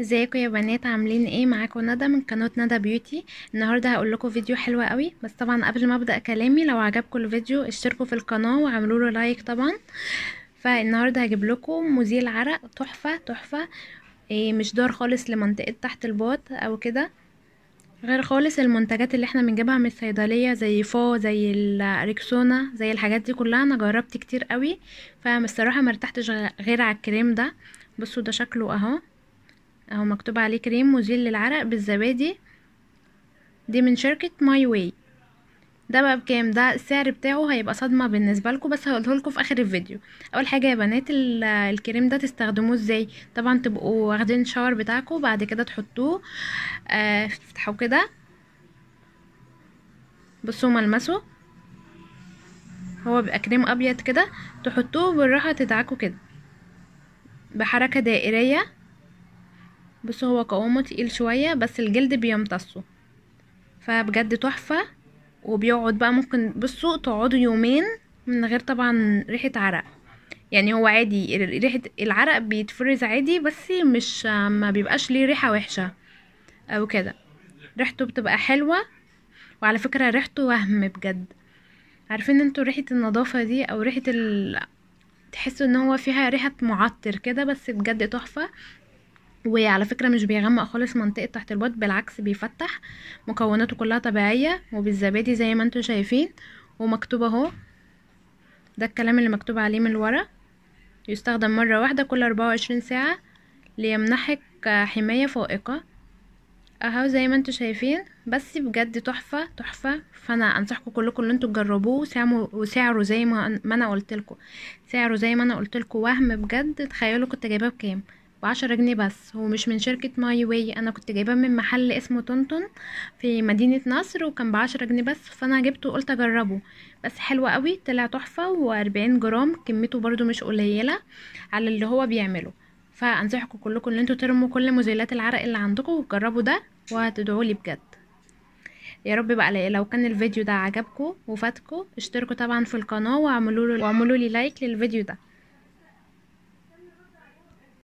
ازيكم يا بنات عاملين ايه معاكم ندى من قناه ندى بيوتي النهارده هقول لكم فيديو حلو قوي بس طبعا قبل ما ابدا كلامي لو عجبكم الفيديو اشتركوا في القناه وعملوا له لايك طبعا فالنهارده هجيب لكم مزيل عرق تحفه تحفه إيه مش دار خالص لمنطقه تحت الباط او كده غير خالص المنتجات اللي احنا بنجيبها من الصيدليه زي فو زي الريكسونا زي الحاجات دي كلها انا جربت كتير قوي الصراحه مرتحتش غير على الكريم ده بصوا ده شكله اهو اهو مكتوب عليه كريم مزيل للعرق بالزبادي دي من شركة ماي واي ده بقى بكام ده السعر بتاعه هيبقى صدمه بالنسبه لكم بس هقوله لكم في اخر الفيديو اول حاجه يا بنات الكريم ده تستخدموه ازاي طبعا تبقوا واخدين الشاور بتاعكم بعد كده تحطوه آه تفتحوه كده بصوا ملمسه هو بيبقى كريم ابيض كده تحطوه بالراحه تدعكوا كده بحركه دائريه بصوا هو قوامه تقيل شوية بس الجلد بيمتصه فبجد تحفة وبيقعد بقى ممكن بصوا تقعدوا يومين من غير طبعا ريحة عرق يعني هو عادي ريحة العرق بيتفرز عادي بس مش ما بيبقاش ليه ريحة وحشة او كده ريحته بتبقى حلوة وعلى فكرة ريحته وهم بجد عارفين انتوا ريحة النظافة دي او ريحة ال... تحسوا ان هو فيها ريحة معطر كده بس بجد تحفة وعلى فكرة مش بيغمق خالص منطقة تحت البط بالعكس بيفتح مكوناته كلها طبيعية وبالزبادي زي ما انتم شايفين ومكتوب اهو ده الكلام اللي مكتوب عليه من ورا يستخدم مرة واحدة كل أربعة وعشرين ساعة ليمنحك حماية فائقة اهو زي ما انتم شايفين بس بجد تحفة تحفة فانا انصحكم كلكم ان انتم تجربوه وسعره زي ما انا قلت لكم سعره زي ما انا قلت لكم وهم بجد تخيلوا كنت جايباه بكام بعشرة جنيه بس ومش من شركة ماي واي انا كنت جايباه من محل اسمه تونتون في مدينة نصر وكان بعشرة جنيه بس فانا جبته وقلت اجربه بس حلو قوي طلع تحفة واربعين جرام كميته برضو مش قليلة على اللي هو بيعمله فانصحكم كلكم ان انتوا ترموا كل مزيلات العرق اللي عندكم وتجربوا ده وهتدعولي بجد يا رب بقى لو كان الفيديو ده عجبكم وفاتكم اشتركوا طبعا في القناه واعملوا لي لايك للفيديو ده